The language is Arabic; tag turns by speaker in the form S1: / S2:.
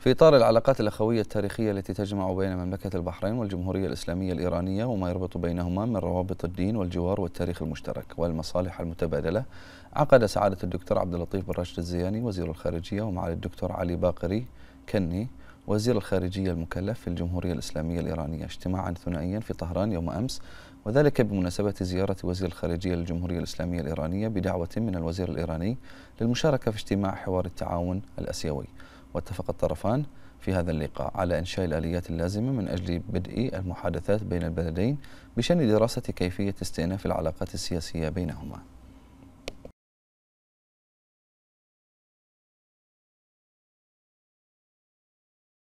S1: في إطار العلاقات الأخوية التاريخية التي تجمع بين مملكة البحرين والجمهورية الإسلامية الإيرانية وما يربط بينهما من روابط الدين والجوار والتاريخ المشترك والمصالح المتبادلة عقد سعادة الدكتور عبد اللطيف بن راشد الزياني وزير الخارجية ومعالي الدكتور علي باقري كني وزير الخارجية المكلف في الجمهورية الإسلامية الإيرانية اجتماعا ثنائيا في طهران يوم أمس وذلك بمناسبة زيارة وزير الخارجية للجمهورية الإسلامية الإيرانية بدعوة من الوزير الإيراني للمشاركة في اجتماع حوار التعاون الأسيوي واتفق الطرفان في هذا اللقاء على إنشاء الآليات اللازمة من أجل بدء المحادثات بين البلدين بشأن دراسة كيفية استئناف العلاقات السياسية بينهما